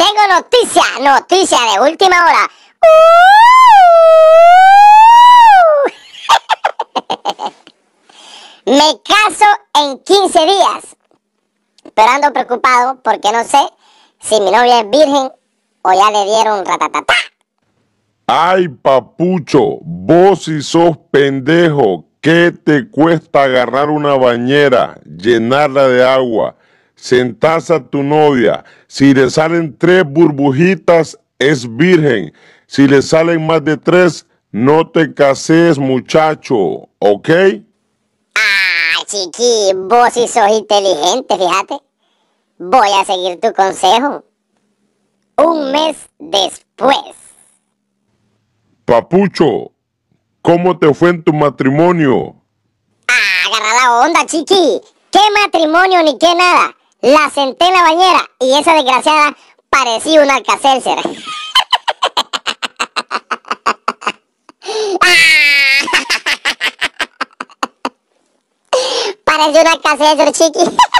Tengo noticia, noticia de última hora. ¡Uh! Me caso en 15 días. Pero ando preocupado porque no sé si mi novia es virgen o ya le dieron ratatatá. Ay, papucho, vos y sos pendejo, ¿qué te cuesta agarrar una bañera, llenarla de agua? Sentás a tu novia. Si le salen tres burbujitas, es virgen. Si le salen más de tres, no te cases, muchacho, ¿ok? Ah, chiqui, vos sí sos inteligente, fíjate. Voy a seguir tu consejo. Un mes después. Papucho, ¿cómo te fue en tu matrimonio? Ah, agarra la onda, chiqui. ¿Qué matrimonio ni qué nada? la senté en la bañera y esa desgraciada parecía una alcacelcer. parecía una alcacelser, chiqui.